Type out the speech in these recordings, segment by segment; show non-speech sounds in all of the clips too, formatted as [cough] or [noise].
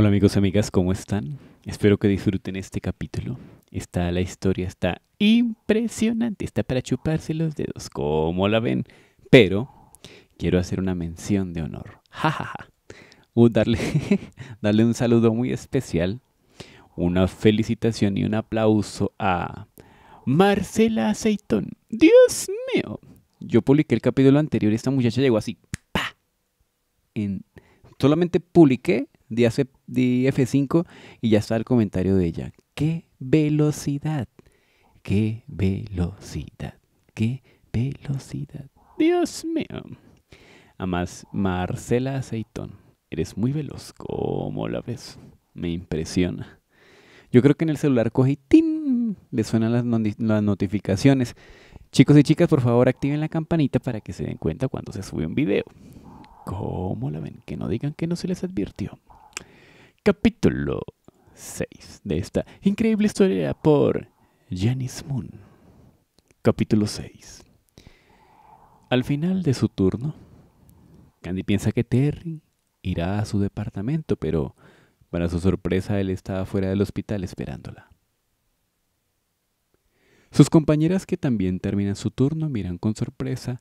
Hola amigos, amigas, ¿cómo están? Espero que disfruten este capítulo. Está la historia, está impresionante, está para chuparse los dedos, como la ven. Pero quiero hacer una mención de honor. jajaja, ja, uh, darle, [laughs] darle un saludo muy especial, una felicitación y un aplauso a Marcela Aceitón. Dios mío. Yo publiqué el capítulo anterior y esta muchacha llegó así. ¡pa! En, solamente publiqué de hace de F5 y ya está el comentario de ella. ¡Qué velocidad! ¡Qué velocidad! ¡Qué velocidad! Dios mío. Además, Marcela Aceitón, eres muy veloz. ¿Cómo la ves? Me impresiona. Yo creo que en el celular coge y ¡tim! le suenan las, las notificaciones. Chicos y chicas, por favor, activen la campanita para que se den cuenta cuando se sube un video. ¿Cómo la ven? Que no digan que no se les advirtió capítulo 6 de esta increíble historia por Janice Moon. Capítulo 6. Al final de su turno, Candy piensa que Terry irá a su departamento, pero para su sorpresa él estaba fuera del hospital esperándola. Sus compañeras que también terminan su turno miran con sorpresa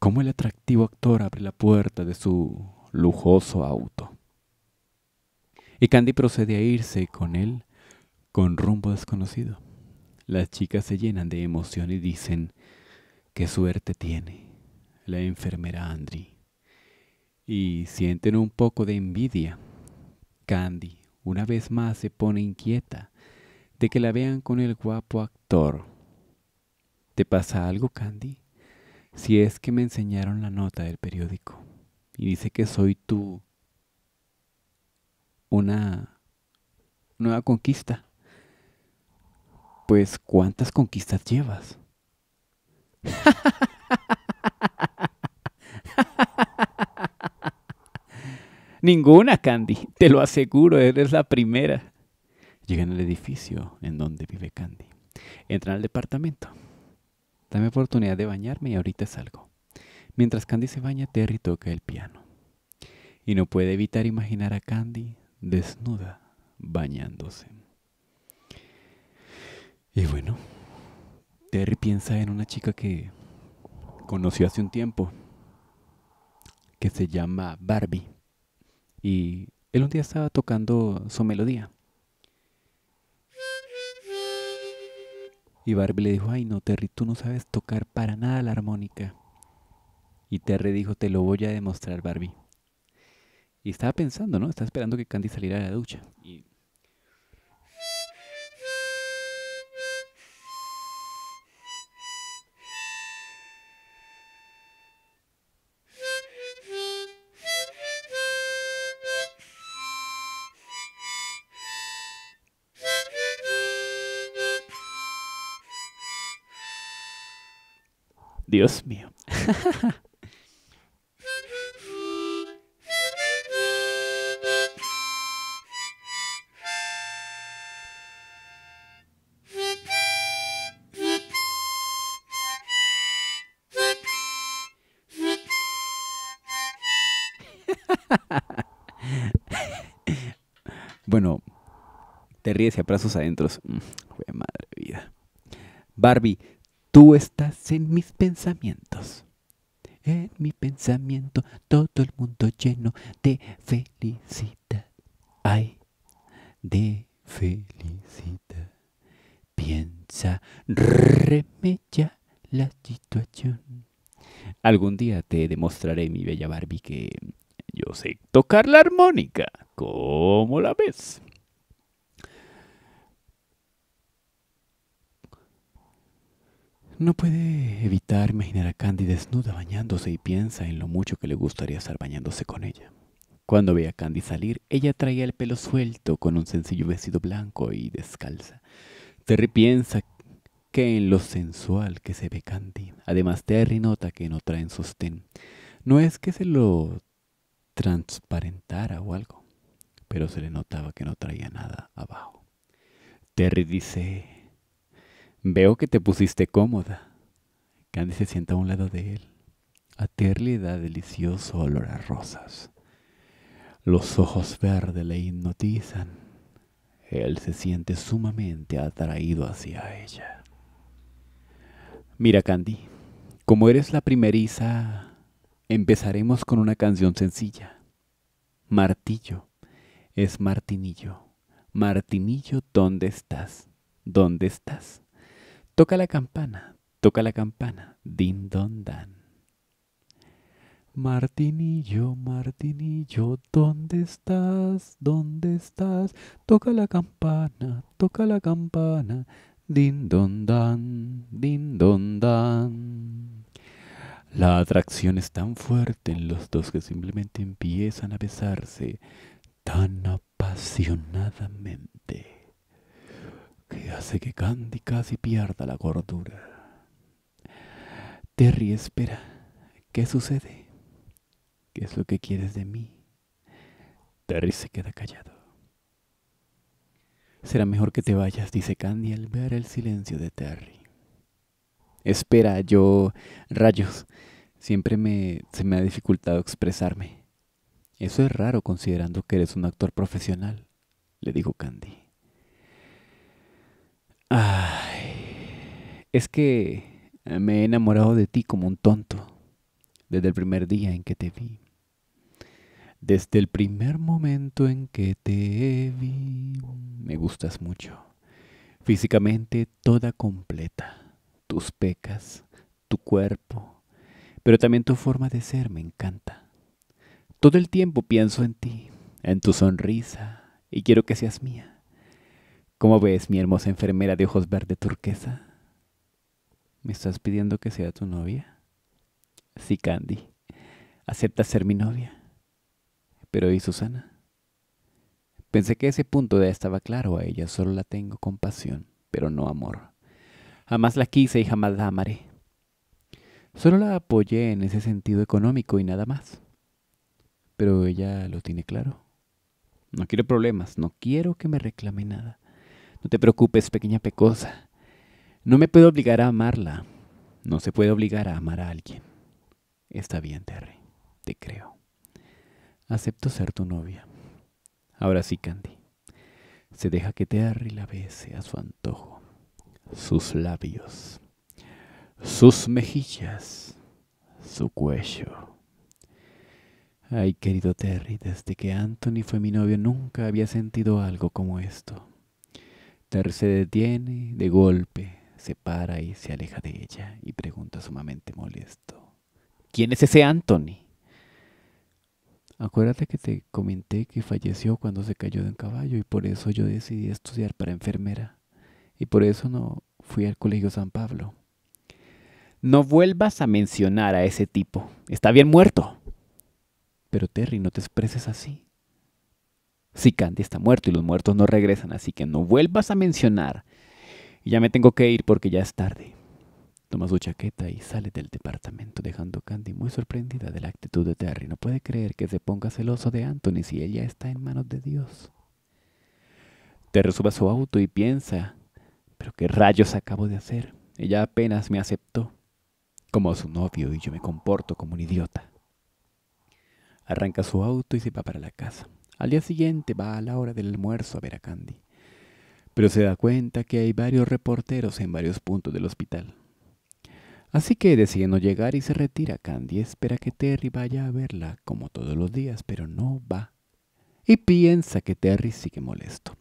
cómo el atractivo actor abre la puerta de su lujoso auto y Candy procede a irse con él con rumbo desconocido. Las chicas se llenan de emoción y dicen, qué suerte tiene la enfermera Andri. Y sienten un poco de envidia. Candy una vez más se pone inquieta de que la vean con el guapo actor. ¿Te pasa algo, Candy? Si es que me enseñaron la nota del periódico y dice que soy tú una nueva conquista. Pues, ¿cuántas conquistas llevas? [laughs] Ninguna, Candy. Te lo aseguro, eres la primera. Llegan al edificio en donde vive Candy. Entran al departamento. Dame oportunidad de bañarme y ahorita salgo. Mientras Candy se baña, Terry toca el piano. Y no puede evitar imaginar a Candy desnuda bañándose. Y bueno, Terry piensa en una chica que conoció hace un tiempo, que se llama Barbie. Y él un día estaba tocando su melodía. Y Barbie le dijo, ay no, Terry, tú no sabes tocar para nada la armónica. Y Terry dijo, te lo voy a demostrar, Barbie. Y estaba pensando, ¿no? Estaba esperando que Candy saliera de la ducha. Dios mío. [laughs] ríes y abrazos adentros. fue mm, madre vida. Barbie, tú estás en mis pensamientos. En mi pensamiento, todo el mundo lleno de felicidad. Ay, de felicidad. Piensa, remella la situación. Algún día te demostraré, mi bella Barbie, que yo sé tocar la armónica. ¿Cómo la ves? No puede evitar imaginar a Candy desnuda bañándose y piensa en lo mucho que le gustaría estar bañándose con ella. Cuando ve a Candy salir, ella traía el pelo suelto con un sencillo vestido blanco y descalza. Terry piensa que en lo sensual que se ve Candy. Además, Terry nota que no traen sostén. No es que se lo transparentara o algo, pero se le notaba que no traía nada abajo. Terry dice Veo que te pusiste cómoda. Candy se sienta a un lado de él. A le da delicioso olor a rosas. Los ojos verdes le hipnotizan. Él se siente sumamente atraído hacia ella. Mira, Candy, como eres la primeriza, empezaremos con una canción sencilla. Martillo es Martinillo. Martinillo, ¿dónde estás? ¿Dónde estás? Toca la campana, toca la campana, din don dan. Martinillo, Martinillo, ¿dónde estás? ¿Dónde estás? Toca la campana, toca la campana, din don dan, din don dan. La atracción es tan fuerte en los dos que simplemente empiezan a besarse tan apasionadamente que hace que Candy casi pierda la gordura? Terry, espera. ¿Qué sucede? ¿Qué es lo que quieres de mí? Terry se queda callado. Será mejor que te vayas, dice Candy al ver el silencio de Terry. Espera, yo... rayos. Siempre me, se me ha dificultado expresarme. Eso es raro considerando que eres un actor profesional, le dijo Candy. Ay, es que me he enamorado de ti como un tonto desde el primer día en que te vi. Desde el primer momento en que te vi, me gustas mucho. Físicamente toda completa, tus pecas, tu cuerpo, pero también tu forma de ser me encanta. Todo el tiempo pienso en ti, en tu sonrisa, y quiero que seas mía. ¿Cómo ves, mi hermosa enfermera de ojos verde turquesa? ¿Me estás pidiendo que sea tu novia? Sí, Candy. ¿Aceptas ser mi novia. Pero ¿y Susana? Pensé que ese punto ya estaba claro a ella, solo la tengo compasión, pero no amor. Jamás la quise y jamás la amaré. Solo la apoyé en ese sentido económico y nada más. Pero ella lo tiene claro. No quiero problemas, no quiero que me reclame nada. No te preocupes, pequeña pecosa. No me puedo obligar a amarla. No se puede obligar a amar a alguien. Está bien, Terry. Te creo. Acepto ser tu novia. Ahora sí, Candy. Se deja que Terry la bese a su antojo. Sus labios. Sus mejillas. Su cuello. Ay, querido Terry, desde que Anthony fue mi novio nunca había sentido algo como esto. Terry se detiene de golpe, se para y se aleja de ella y pregunta sumamente molesto. ¿Quién es ese Anthony? Acuérdate que te comenté que falleció cuando se cayó de un caballo y por eso yo decidí estudiar para enfermera y por eso no fui al Colegio San Pablo. No vuelvas a mencionar a ese tipo. Está bien muerto. Pero Terry, no te expreses así. Si Candy está muerto y los muertos no regresan, así que no vuelvas a mencionar. Y ya me tengo que ir porque ya es tarde. Toma su chaqueta y sale del departamento, dejando a Candy muy sorprendida de la actitud de Terry. No puede creer que se ponga celoso de Anthony si ella está en manos de Dios. Terry sube a su auto y piensa, pero qué rayos acabo de hacer. Ella apenas me aceptó como su novio y yo me comporto como un idiota. Arranca su auto y se va para la casa. Al día siguiente va a la hora del almuerzo a ver a Candy, pero se da cuenta que hay varios reporteros en varios puntos del hospital. Así que decide no llegar y se retira. Candy espera que Terry vaya a verla como todos los días, pero no va. Y piensa que Terry sigue molesto.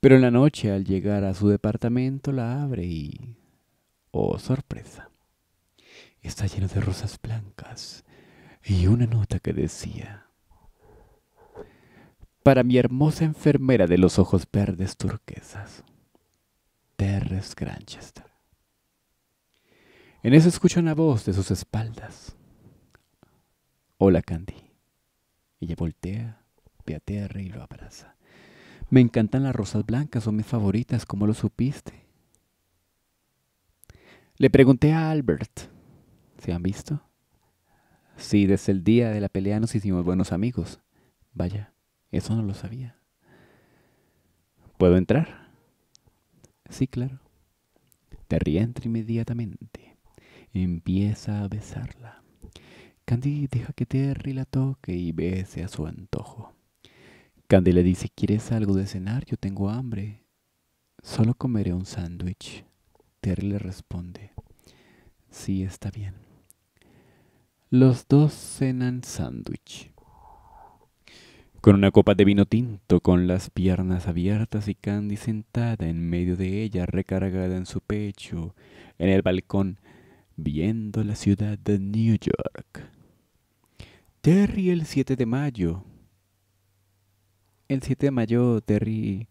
Pero en la noche, al llegar a su departamento, la abre y... ¡Oh, sorpresa! Está lleno de rosas blancas y una nota que decía para mi hermosa enfermera de los ojos verdes turquesas, Terres Granchester. En eso escucho una voz de sus espaldas. Hola, Candy. Ella voltea, ve a y lo abraza. Me encantan las rosas blancas, son mis favoritas, como lo supiste? Le pregunté a Albert, ¿se han visto? Sí, desde el día de la pelea nos hicimos buenos amigos. Vaya, eso no lo sabía. ¿Puedo entrar? Sí, claro. Terry entra inmediatamente. Empieza a besarla. Candy deja que Terry la toque y bese a su antojo. Candy le dice, ¿quieres algo de cenar? Yo tengo hambre. Solo comeré un sándwich. Terry le responde, sí, está bien. Los dos cenan sándwich con una copa de vino tinto, con las piernas abiertas y Candy sentada en medio de ella, recargada en su pecho, en el balcón, viendo la ciudad de New York. Terry el 7 de mayo. El 7 de mayo, Terry,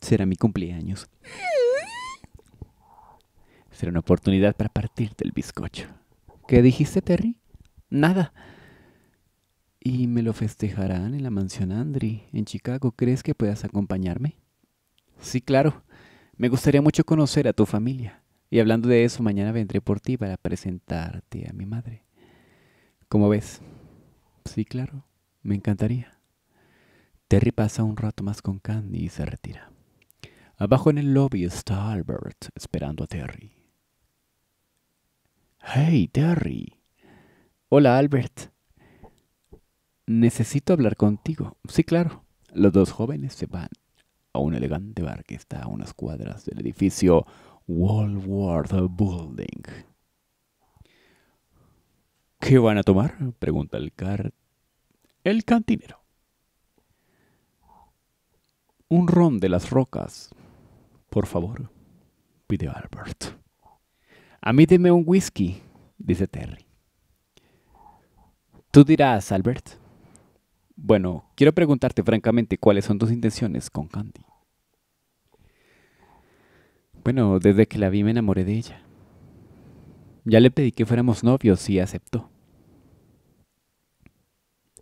será mi cumpleaños. Será una oportunidad para partir del bizcocho. ¿Qué dijiste, Terry? Nada. Y me lo festejarán en la mansión Andri, en Chicago. ¿Crees que puedas acompañarme? Sí, claro. Me gustaría mucho conocer a tu familia. Y hablando de eso, mañana vendré por ti para presentarte a mi madre. ¿Cómo ves? Sí, claro. Me encantaría. Terry pasa un rato más con Candy y se retira. Abajo en el lobby está Albert esperando a Terry. Hey, Terry. Hola, Albert. Necesito hablar contigo. Sí, claro. Los dos jóvenes se van a un elegante bar que está a unas cuadras del edificio Walworth Building. ¿Qué van a tomar? pregunta el car... El cantinero. Un ron de las rocas, por favor, pide Albert. A mí dime un whisky, dice Terry. Tú dirás, Albert. Bueno, quiero preguntarte francamente cuáles son tus intenciones con Candy. Bueno, desde que la vi me enamoré de ella. Ya le pedí que fuéramos novios y aceptó.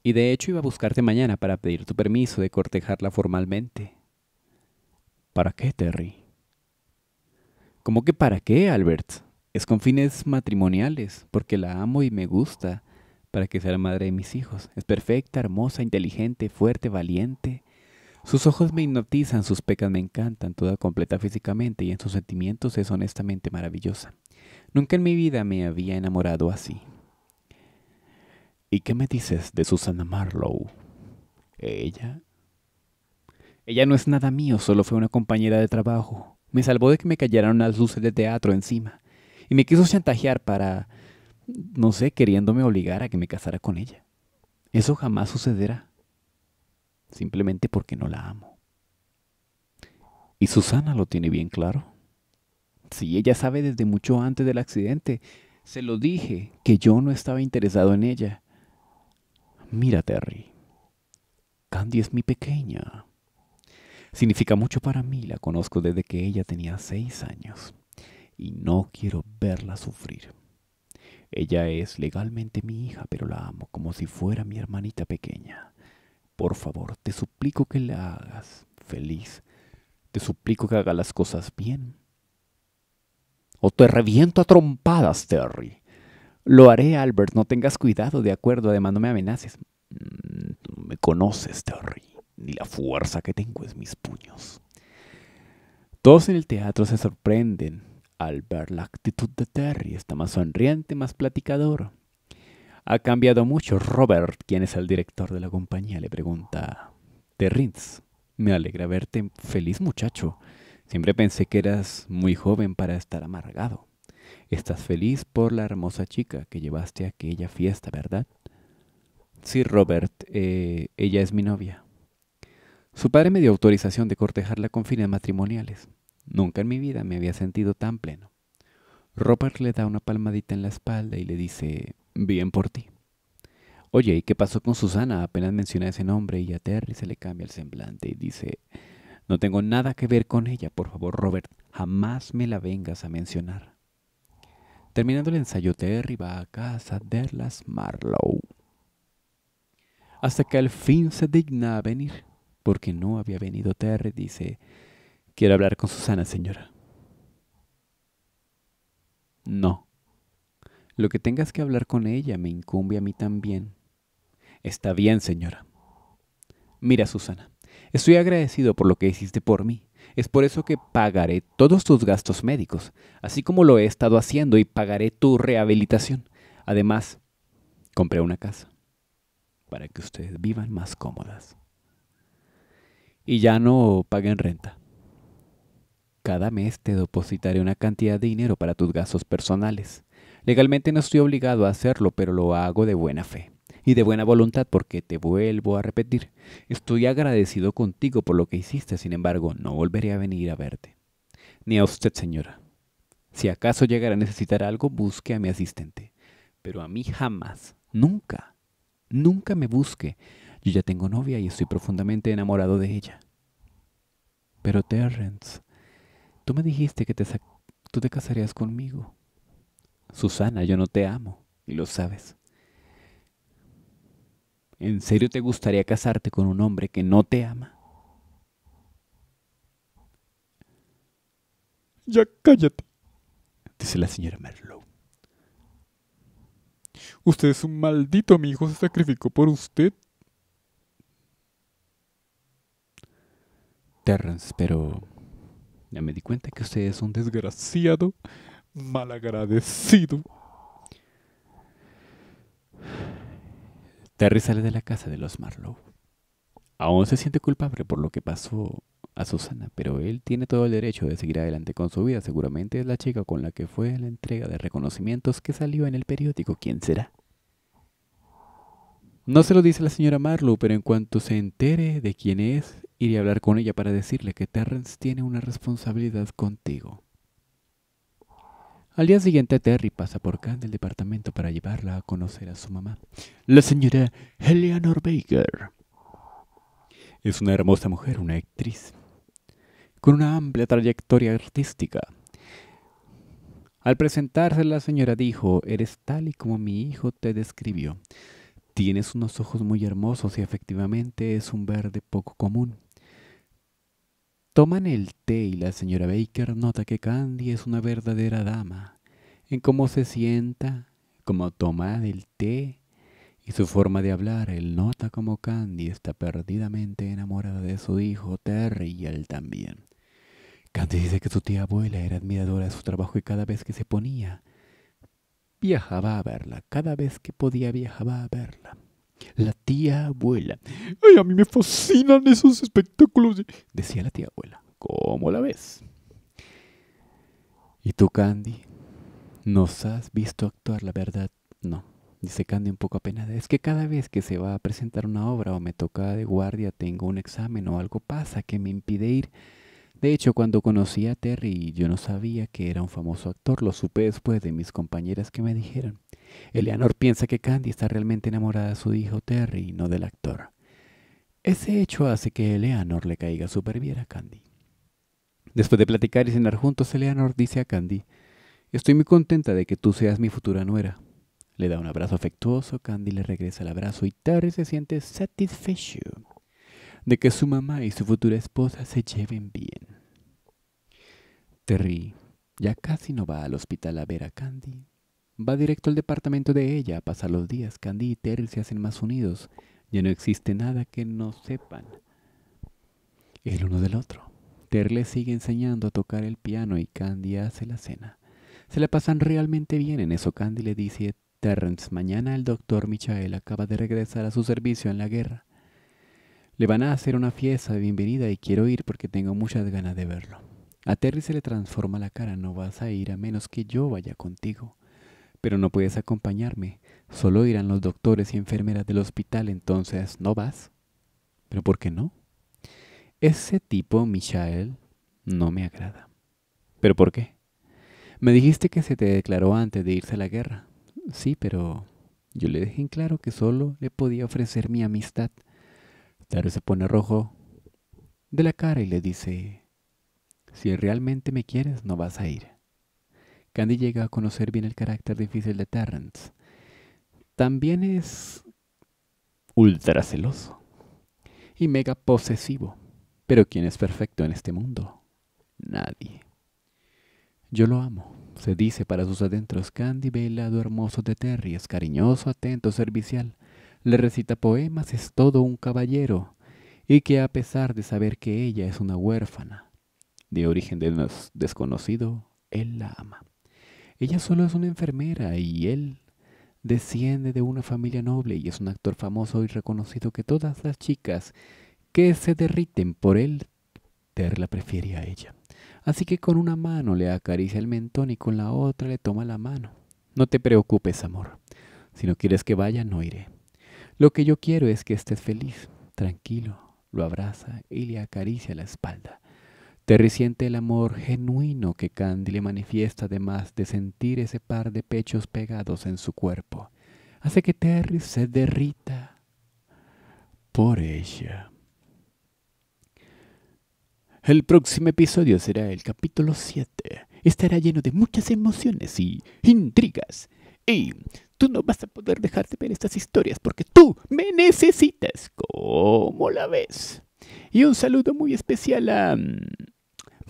Y de hecho iba a buscarte mañana para pedir tu permiso de cortejarla formalmente. ¿Para qué, Terry? ¿Cómo que para qué, Albert? Es con fines matrimoniales, porque la amo y me gusta para que sea la madre de mis hijos. Es perfecta, hermosa, inteligente, fuerte, valiente. Sus ojos me hipnotizan, sus pecas me encantan, toda completa físicamente y en sus sentimientos es honestamente maravillosa. Nunca en mi vida me había enamorado así. ¿Y qué me dices de Susana Marlowe? ¿Ella? Ella no es nada mío, solo fue una compañera de trabajo. Me salvó de que me cayeran las luces de teatro encima. Y me quiso chantajear para no sé, queriéndome obligar a que me casara con ella. Eso jamás sucederá, simplemente porque no la amo. Y Susana lo tiene bien claro. Sí, ella sabe desde mucho antes del accidente. Se lo dije que yo no estaba interesado en ella. Mira, Terry, Candy es mi pequeña. Significa mucho para mí, la conozco desde que ella tenía seis años. Y no quiero verla sufrir. Ella es legalmente mi hija, pero la amo como si fuera mi hermanita pequeña. Por favor, te suplico que la hagas feliz. Te suplico que haga las cosas bien. O te reviento a trompadas, Terry. Lo haré, Albert. No tengas cuidado, de acuerdo. Además, no me amenaces. No mm, me conoces, Terry. Ni la fuerza que tengo es mis puños. Todos en el teatro se sorprenden al ver la actitud de Terry, está más sonriente, más platicador. Ha cambiado mucho. Robert, quien es el director de la compañía, le pregunta. Terrins, me alegra verte feliz muchacho. Siempre pensé que eras muy joven para estar amargado. Estás feliz por la hermosa chica que llevaste a aquella fiesta, ¿verdad? Sí, Robert, eh, ella es mi novia. Su padre me dio autorización de cortejarla con fines matrimoniales. Nunca en mi vida me había sentido tan pleno. Robert le da una palmadita en la espalda y le dice, bien por ti. Oye, ¿y qué pasó con Susana? Apenas menciona ese nombre y a Terry se le cambia el semblante y dice, no tengo nada que ver con ella, por favor Robert, jamás me la vengas a mencionar. Terminando el ensayo, Terry va a casa de las Marlowe. Hasta que al fin se digna a venir, porque no había venido Terry, dice, Quiero hablar con Susana, señora. No. Lo que tengas que hablar con ella me incumbe a mí también. Está bien, señora. Mira, Susana, estoy agradecido por lo que hiciste por mí. Es por eso que pagaré todos tus gastos médicos, así como lo he estado haciendo, y pagaré tu rehabilitación. Además, compré una casa para que ustedes vivan más cómodas. Y ya no paguen renta. Cada mes te depositaré una cantidad de dinero para tus gastos personales. Legalmente no estoy obligado a hacerlo, pero lo hago de buena fe y de buena voluntad porque te vuelvo a repetir, estoy agradecido contigo por lo que hiciste, sin embargo, no volveré a venir a verte. Ni a usted, señora. Si acaso llegara a necesitar algo, busque a mi asistente. Pero a mí jamás, nunca, nunca me busque. Yo ya tengo novia y estoy profundamente enamorado de ella. Pero Terrence, Tú me dijiste que te tú te casarías conmigo. Susana, yo no te amo, y lo sabes. ¿En serio te gustaría casarte con un hombre que no te ama? Ya cállate, dice la señora Merlow. Usted es un maldito, amigo. se sacrificó por usted. Terrence, pero... Ya me di cuenta que usted es un desgraciado, malagradecido. Terry sale de la casa de los Marlowe. Aún se siente culpable por lo que pasó a Susana, pero él tiene todo el derecho de seguir adelante con su vida. Seguramente es la chica con la que fue la entrega de reconocimientos que salió en el periódico. ¿Quién será? No se lo dice la señora Marlowe, pero en cuanto se entere de quién es, iré a hablar con ella para decirle que Terrence tiene una responsabilidad contigo. Al día siguiente, Terry pasa por Khan del departamento para llevarla a conocer a su mamá, la señora Eleanor Baker. Es una hermosa mujer, una actriz, con una amplia trayectoria artística. Al presentarse, la señora dijo, eres tal y como mi hijo te describió. Tienes unos ojos muy hermosos y efectivamente es un verde poco común. Toman el té y la señora Baker nota que Candy es una verdadera dama, en cómo se sienta, cómo toma el té y su forma de hablar. Él nota como Candy está perdidamente enamorada de su hijo Terry y él también. Candy dice que su tía abuela era admiradora de su trabajo y cada vez que se ponía Viajaba a verla, cada vez que podía viajaba a verla. La tía abuela. Ay, a mí me fascinan esos espectáculos. Decía la tía abuela. ¿Cómo la ves? ¿Y tú, Candy? ¿Nos has visto actuar, la verdad? No. Dice Candy un poco apenada. Es que cada vez que se va a presentar una obra o me toca de guardia, tengo un examen o algo pasa que me impide ir. De hecho, cuando conocí a Terry, yo no sabía que era un famoso actor, lo supe después de mis compañeras que me dijeron. Eleanor piensa que Candy está realmente enamorada de su hijo Terry, no del actor. Ese hecho hace que Eleanor le caiga súper bien a Candy. Después de platicar y cenar juntos, Eleanor dice a Candy, Estoy muy contenta de que tú seas mi futura nuera. Le da un abrazo afectuoso, Candy le regresa el abrazo y Terry se siente satisfecho de que su mamá y su futura esposa se lleven bien. Terry ya casi no va al hospital a ver a Candy. Va directo al departamento de ella a pasar los días. Candy y Terry se hacen más unidos. Ya no existe nada que no sepan el uno del otro. Terry le sigue enseñando a tocar el piano y Candy hace la cena. Se la pasan realmente bien. En eso Candy le dice Terrence, mañana el doctor Michael acaba de regresar a su servicio en la guerra. Le van a hacer una fiesta de bienvenida y quiero ir porque tengo muchas ganas de verlo. A Terry se le transforma la cara, no vas a ir a menos que yo vaya contigo. Pero no puedes acompañarme, solo irán los doctores y enfermeras del hospital, entonces no vas. ¿Pero por qué no? Ese tipo, Michael, no me agrada. ¿Pero por qué? Me dijiste que se te declaró antes de irse a la guerra. Sí, pero yo le dejé en claro que solo le podía ofrecer mi amistad. Terry se pone rojo de la cara y le dice, si realmente me quieres, no vas a ir. Candy llega a conocer bien el carácter difícil de Terrence. También es ultra celoso y mega posesivo. Pero ¿quién es perfecto en este mundo? Nadie. Yo lo amo, se dice para sus adentros. Candy ve el lado hermoso de Terry, es cariñoso, atento, servicial. Le recita poemas, es todo un caballero. Y que a pesar de saber que ella es una huérfana, de origen desconocido, él la ama. Ella solo es una enfermera y él desciende de una familia noble y es un actor famoso y reconocido que todas las chicas que se derriten por él, Ter la prefiere a ella. Así que con una mano le acaricia el mentón y con la otra le toma la mano. No te preocupes, amor. Si no quieres que vaya, no iré. Lo que yo quiero es que estés feliz, tranquilo. Lo abraza y le acaricia la espalda. Terry siente el amor genuino que Candy le manifiesta además de sentir ese par de pechos pegados en su cuerpo. Hace que Terry se derrita por ella. El próximo episodio será el capítulo 7. Estará lleno de muchas emociones y intrigas. Y tú no vas a poder dejar de ver estas historias porque tú me necesitas. ¿Cómo la ves? Y un saludo muy especial a... Mm,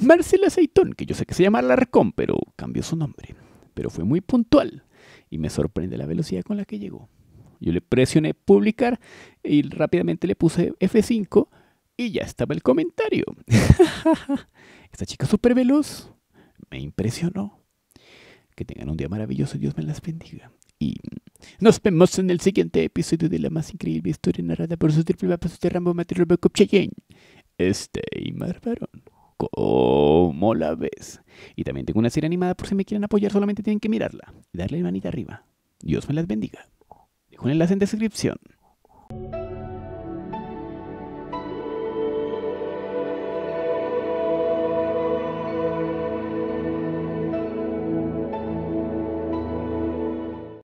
Marcela Aceitón, que yo sé que se llama Larcón, pero cambió su nombre. Pero fue muy puntual y me sorprende la velocidad con la que llegó. Yo le presioné publicar y rápidamente le puse F5 y ya estaba el comentario. [laughs] Esta chica súper veloz me impresionó. Que tengan un día maravilloso, Dios me las bendiga. Y nos vemos en el siguiente episodio de la más increíble historia narrada por su triple papá, de Rambo, Material Backup Cheyenne. Stay Marvarón. ¿Cómo la ves? Y también tengo una serie animada por si me quieren apoyar, solamente tienen que mirarla y darle la manita arriba. Dios me las bendiga. Dejo un enlace en descripción.